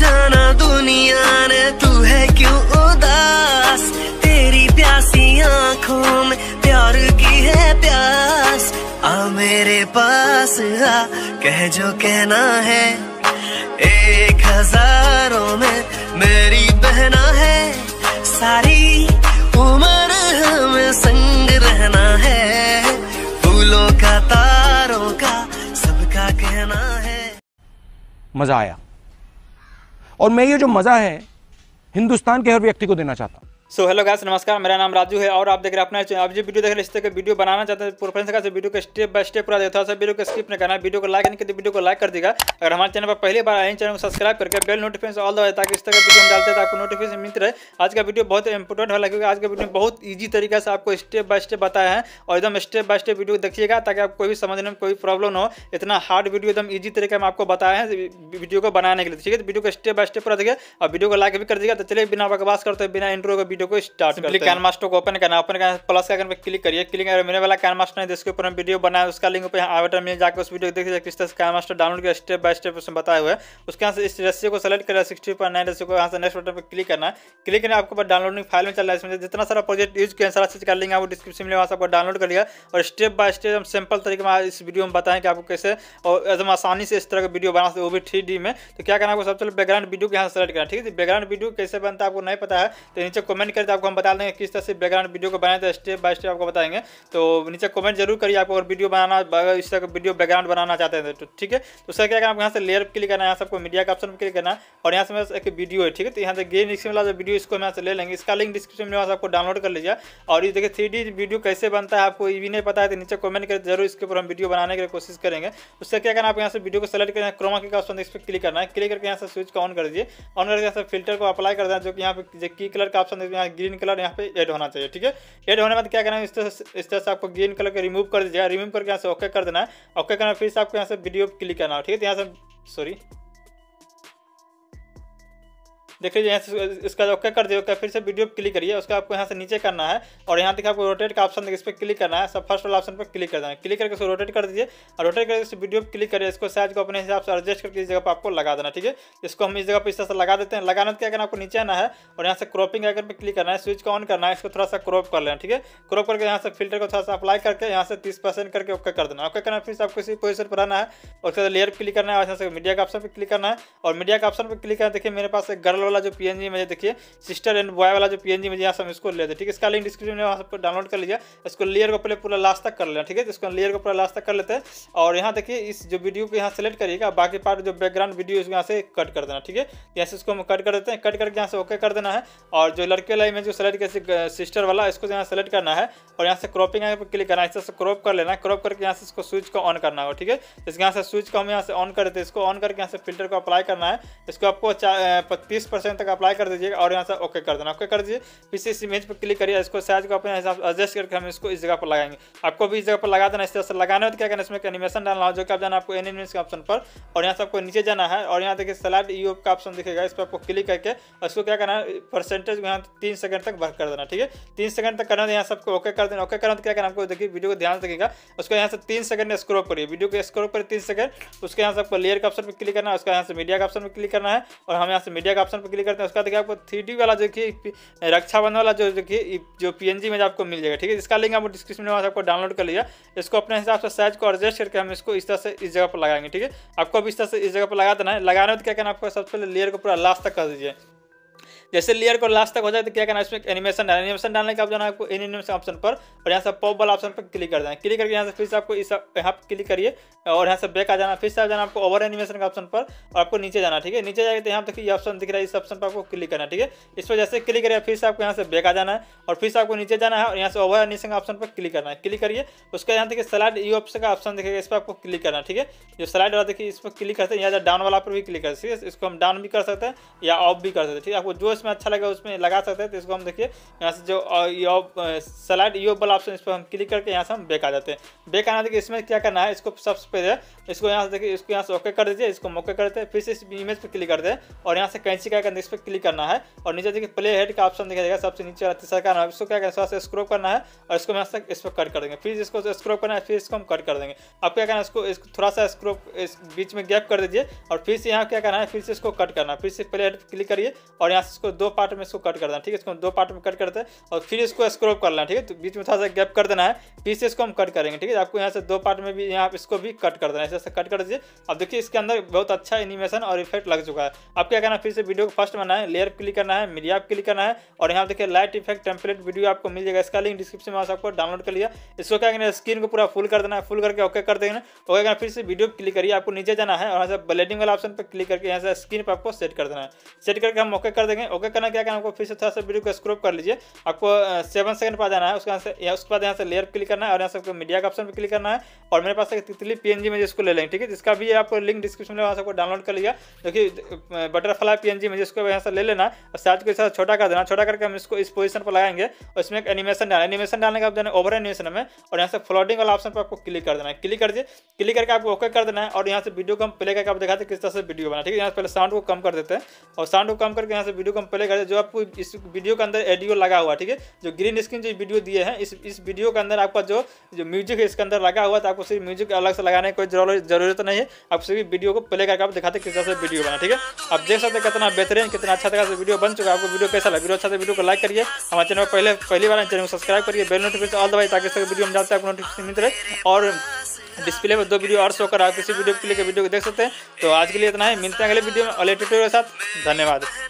जाना दुनिया ने तू है क्यों उदास तेरी प्यासी आंखों में प्यार की है प्यास आ मेरे पास आ कह जो कहना है एक हजारों में मेरी बहना है सारी उम्र हम संग रहना है फूलों का तारों का सबका कहना है मजा आया और मैं ये जो मज़ा है हिंदुस्तान के हर व्यक्ति को देना चाहता हूँ सो हेलो गैस नमस्कार मेरा नाम राजू है और आप देख रहे हैं अपना आप जो वीडियो देख रहे हैं इस तरह वीडियो बनाना चाहते हैं प्रोफेंस का वीडियो को स्टेप बाय स्टेप पूरा देखता है वीडियो को स्किप नहीं करना है वीडियो को लाइक नहीं करते वीडियो को लाइक कर देगा अगर हमारे चैनल पर पहली बार आए चैनल को सब्सक्राइब करके बेल नोटिफिकेशन ऑल दो ताकि इस तरह वीडियो डालते हैं तो आपको नोटिफिकेशन मिलते रहे आज का वीडियो बहुत इंपॉर्टेंट होगा क्योंकि आज का वीडियो बहुत ईजी तरीके से आपको स्टेप बाय स्टेप बताया है और एकदम स्टेप बाय स्टेप वीडियो देखिएगा ताकि आपको कोई भी समझने में कोई प्रॉब्लम हो इतना हार्ड वीडियो एकदम ईजी तरीके में आपको बताया है वीडियो को बनाने के लिए ठीक है तो वीडियो को स्टेप बाय स्टेप पूरा देखिए और वीडियो को लाइक भी कर दीजिएगा तो चलिए बिना बकवास करते बिना इंट्रो का वीडियो को स्टार्ट करते हैं कैन मास्टर को ओपन करना ओपन करना प्लस का पे क्लिक करिए क्लिक अगर मेरे वाला कैन मास्टर है जिसके ऊपर हम वीडियो बनाए उसका लिंक ऊपर आवेदन में जाकर उस वीडियो को देख लीजिए किस तरह से कैन मास्टर डाउनलोड किया स्टेप बाय स्टेप उसमें बताया हुआ है उसके यहाँ से इस रेसियो को सेलेक्ट करें सिक्सटी पॉइंट नाइन रेसियो को यहाँ से नेक्स्ट बटन पर क्लिक करना क्लिक करना आपको डाउनलोडिंग फाइल में चल रहा है इसमें जितना सारा प्रोजेक्ट यूज किया सारा चीज का लिंक आपको डिस्क्रिप्शन में वहाँ से आपको डाउनलोड करिएगा और स्टेप बाय स्टेप हम सिंपल तरीके में इस वीडियो में बताएं कि आपको कैसे और एकदम आसानी से इस तरह का वीडियो बना सकते वो भी थ्री में तो क्या करना आपको सबसे पहले बैकग्राउंड वीडियो के यहाँ सेलेक्ट करना ठीक है बैकग्राउंड वीडियो कैसे बनता है आपको नहीं पता है तो नीचे कमेंट कमेंट करते तो आपको हम बता देंगे किस तरह से बैकग्राउंड वीडियो को बनाए तो स्टेप बाय स्टेप आपको बताएंगे तो नीचे कमेंट जरूर करिए आपको अगर वीडियो बनाना अगर इस तरह का वीडियो बैकग्राउंड बनाना चाहते हैं तो ठीक है तो सर क्या आपको यहाँ से लेयर क्लिक करना है यहाँ से आपको मीडिया का ऑप्शन क्लिक करना और यहाँ से मेरे एक वीडियो है ठीक है तो यहाँ से गेम डिस्क्रिप्शन वाला वीडियो इसको यहाँ से ले लेंगे इसका लिंक डिस्क्रिप्शन में आपको डाउनलोड कर लीजिए और ये देखिए थ्री वीडियो कैसे बनता है आपको ये भी नहीं पता है तो नीचे कमेंट करें जरूर इसके ऊपर हम वीडियो बनाने की कोशिश करेंगे उससे तो क्या करना आप यहाँ से वीडियो को सेलेक्ट करें क्रोमा की ऑप्शन इस पर क्लिक करना है क्लिक करके यहाँ से स्विच को ऑन कर दीजिए ऑन करके यहाँ से फिल्टर को अप्लाई कर दें जो कि यहाँ पे की कलर का ऑप्शन यहाँ ग्रीन कलर यहाँ पे एड होना चाहिए ठीक है एड होने के बाद क्या करना है इस तरह से इस तरह से आपको ग्रीन कलर के रिमूव कर दीजिएगा रिमूव करके यहाँ से ओके कर देना है ओके करना फिर से आपको यहाँ से वीडियो क्लिक करना है ठीक है तो यहाँ से सॉरी देखिए यहाँ से इसका ओके कर दिए ओके फिर से वीडियो क्लिक करिए उसका आपको यहाँ से नीचे करना है और यहाँ देखिए आपको रोटेट का ऑप्शन इस पर क्लिक करना है सब फर्स्ट वाला ऑप्शन पर क्लिक देना है क्लिक करके उसको रोटेट कर दीजिए और रोटेट करके उस वीडियो क्लिक करिए इसको साइज को अपने हिसाब से एडजस्ट करके इस जगह पर आपको लगा देना ठीक है इसको हम इस जगह पर इस तरह से लगा देते हैं लगाने के अगर आपको नीचे आना है और यहाँ से क्रॉपिंग आइकन पर क्लिक करना है स्विच को ऑन करना है इसको थोड़ा सा क्रॉप कर लेना ठीक है क्रॉप करके यहाँ से फिल्टर को थोड़ा सा अप्लाई करके यहाँ से तीस परसेंट करके ओके कर देना ओके करना फिर से आपको इसी पोजिशन पर आना है और उसके लेयर पर क्लिक करना है और यहाँ से मीडिया का ऑप्शन पर क्लिक करना है और मीडिया का ऑप्शन पर क्लिक करना देखिए मेरे पास एक गर्ल वाला जो पी मुझे देखिए सिस्टर एंड बॉय वाला जो पी मुझे यहाँ से हम इसको ले लेते ठीक है इसका लिंक डिस्क्रिप्शन में वहाँ सबको डाउनलोड कर लीजिए इसको लेयर को पहले पूरा लास्ट तक कर लेना ठीक है इसको लेयर को पूरा लास्ट तक कर लेते हैं और यहाँ देखिए इस जो वीडियो को यहाँ सेलेक्ट करिएगा बाकी पार्ट जो बैकग्राउंड वीडियो इसको यहाँ से कट कर देना ठीक है यहाँ से इसको हम कट कर देते हैं कट करके यहाँ से ओके कर देना है और जो लड़के वाला इमेज को सेलेक्ट कैसे सिस्टर वाला इसको यहाँ सेलेक्ट करना है और यहाँ से क्रॉपिंग यहाँ पर क्लिक करना है इससे क्रॉप कर लेना है क्रॉप करके यहाँ से इसको स्विच को ऑन करना हो ठीक है इसके यहाँ से स्विच को हम यहाँ से ऑन कर देते हैं इसको ऑन करके यहाँ से फिल्टर को अप्लाई करना है इसको आपको तीस परसेंट तक अप्लाई कर दीजिएगा और यहाँ से ओके कर देना ओके कर दीजिए फिर इस इमेज पर क्लिक करिए इसको साइज को अपने हिसाब से एडजस्ट करके हम इसको इस जगह पर लगाएंगे आपको भी इस जगह पर लगा देना इस तरह से लगाने है तो क्या करना इसमें एनिमेशन डालना हो जो कि आप जाना आपको एनिमेशन के ऑप्शन पर और यहाँ से आपको नीचे जाना है और यहाँ देखिए सलाइड यू का ऑप्शन दिखेगा इस पर आपको क्लिक करके इसको क्या करना है परसेंटेज यहाँ तीन सेकंड तक वर्क कर देना ठीक है तीन सेकंड तक करना यहाँ सबको ओके कर देना ओके करना तो क्या करना आपको देखिए वीडियो को ध्यान से देखिएगा उसको यहाँ से तीन सेकंड स्क्रोप करिए वीडियो को स्क्रोप करिए तीन सेकंड उसके यहाँ से आपको लेयर के ऑप्शन पर क्लिक करना है उसका यहाँ से मीडिया का ऑप्शन पर क्लिक करना है और हम यहाँ से मीडिया का ऑप्शन पर क्लिक करते हैं उसका देखिए आपको थ्री वाला जो कि रक्षाबंधन वाला जो कि जो पी में आपको मिल जाएगा ठीक है इसका लिंक आपको डिस्क्रिप्शन में आपको डाउनलोड कर लिया इसको अपने हिसाब से साइज को एडजस्ट करके हम इसको इस तरह से इस जगह पर लगाएंगे ठीक है आपको अब इस तरह से इस जगह पर लगा देना है लगाने क्या करना आपको सबसे पहले लेयर को पूरा लास्ट तक कर दीजिए जैसे लेयर को लास्ट तक हो जाए तो क्या करना इसमें एनिमेशन डालना एनिमेशन डालने के आप जाना आपको एनिमेशन ऑप्शन पर और यहाँ से पॉप वाला ऑप्शन पर क्लिक कर देना क्लिक करके यहाँ से फिर से आपको इस यहाँ पर क्लिक करिए और यहाँ से बैक आ जाना फिर से आप जाना आपको ओवर एनिमेशन का ऑप्शन पर और आपको नीचे जाना ठीक है नीचे जाएगा तो यहाँ तक ये ऑप्शन दिख रहा है इस ऑप्शन पर आपको क्लिक करना ठीक है इस पर जैसे क्लिक करिए फिर से आपको यहाँ से बैक आ जाना है और फिर से आपको नीचे जाना है और यहाँ से ओवर एनिमेशन का ऑप्शन पर क्लिक करना है क्लिक करिए उसका यहाँ देखिए स्लाइड ई ऑप्शन का ऑप्शन दिखेगा इस पर आपको क्लिक करना ठीक है जो स्लाइड वाला देखिए इस पर क्लिक करते हैं यहाँ डाउन वाला पर भी क्लिक करते हैं इसको हम डाउन भी कर सकते हैं या ऑफ भी कर सकते हैं ठीक है आपको जो उसमें अच्छा लगा उसमें लगा सकते हैं तो इसको हम देखिए यहाँ से जो यो स्लाइड यो वाला ऑप्शन इस पर हम क्लिक करके यहाँ से हम बेक आ जाते हैं बेक आना देखिए इसमें क्या करना है इसको सबसे पहले इसको यहाँ से देखिए इसको यहाँ से ओके कर दीजिए इसको मौके कर देते हैं फिर से इस इमेज पर क्लिक करते हैं और यहाँ से कैंची क्या करना इस पर क्लिक करना है और नीचे देखिए प्ले हेड का ऑप्शन दिखाई जाएगा सबसे नीचे वाला तीसरा करना है इसको क्या करना है स्क्रोप करना है और इसको यहाँ से इस पर कट कर देंगे फिर इसको स्क्रोप करना है फिर इसको हम कट कर देंगे अब क्या करना है इसको थोड़ा सा स्क्रोप इस बीच में गैप कर दीजिए और फिर से यहाँ क्या करना है फिर से इसको कट करना है फिर से प्ले हेड क्लिक करिए और यहाँ से इसको दो पार्ट में इसको कट कर देना ठीक है इसको दो पार्ट में कट कर दे और फिर इसको स्क्रोप कर लेना ठीक है तो बीच में थोड़ा सा गैप कर देना है फिर से इसको हम कट करेंगे ठीक है आपको यहाँ से दो पार्ट में भी यहाँ आप इसको भी कट कर देना है ऐसे कट कर दीजिए अब देखिए इसके अंदर बहुत अच्छा एनिमेशन और इफेक्ट लग चुका है अब क्या करना फिर से वीडियो को फर्स्ट बनाए है लेयर क्लिक करना है मीडिया आप क्लिक करना है और यहाँ देखिए लाइट इफेक्ट टेम्पलेट वीडियो आपको मिल जाएगा इसका लिंक डिस्क्रिप्शन में आपको डाउनलोड कर लिया इसको क्या करना स्क्रीन को पूरा फुल कर देना है फुल करके ओके कर देना ओके करना फिर से वीडियो क्लिक करिए आपको नीचे जाना है और यहाँ से ब्लेडिंग वाला ऑप्शन पर क्लिक करके यहाँ से स्क्रीन पर आपको सेट कर देना है सेट करके हम ओके कर देंगे ओके करना क्या करना आपको फिर से थोड़ा सा वीडियो को स्क्रोप कर लीजिए आपको सेवन सेकंड पर जाना है उसके से या उसके बाद यहाँ से लेयर क्लिक करना है और यहाँ से मीडिया का ऑप्शन पर क्लिक करना है और मेरे पास तितली पी एन जी में जिसको ले लेंगे ठीक है जिसका भी आपको लिंक डिस्क्रिप्शन में वहाँ से डाउनलोड कर लिया जो कि बटरफ्लाई पी एन जी में जिसको यहाँ से ले लेना और साथ के साथ छोटा कर देना छोटा करके हम इसको इस पोजिशन पर लगाएंगे और इसमें एक एनिमेशन डालना एनिमेशन डालने का आप जाना ओवर एनिमेशन में और यहाँ से फ्लोडिंग वाला ऑप्शन पर आपको क्लिक कर देना है क्लिक कर दिए क्लिक करके आपको ओके कर देना है और यहाँ से वीडियो को हम प्ले करके आप दिखाते किस तरह से वीडियो बना ठीक है यहाँ से पहले साउंड को कम कर देते हैं और साउंड को कम करके यहाँ से वीडियो को प्ले कर जो आपको इस वीडियो के अंदर एडियो लगा हुआ ठीक है जो ग्रीन स्क्रीन जो वीडियो दिए हैं इस इस वीडियो के अंदर आपका जो जो म्यूजिक है इसके अंदर लगा हुआ तो आपको सिर्फ म्यूजिक अलग से लगाने की कोई जरूरत नहीं है आप सिर्फ वीडियो को प्ले करके आप दिखाते किस तरह से वीडियो बना ठीक है आप देख सकते हैं कितना बेहतरीन कितना अच्छा तरह से वीडियो बन चुका है आपको वीडियो कैसा लगा अच्छा से वीडियो को लाइक करिए हमारे चैनल पर पहले पहली बार चैनल को सब्सक्राइब करिए बेल नोटिफिकेशन ऑल दबाई ताकि वीडियो में जाते हैं आपको नोटिफिकेशन मिलते रहे और डिस्प्ले में दो वीडियो और शो कर आप किसी वीडियो के लिए वीडियो को देख सकते हैं तो आज के लिए इतना है मिलते हैं अगले वीडियो में और के साथ धन्यवाद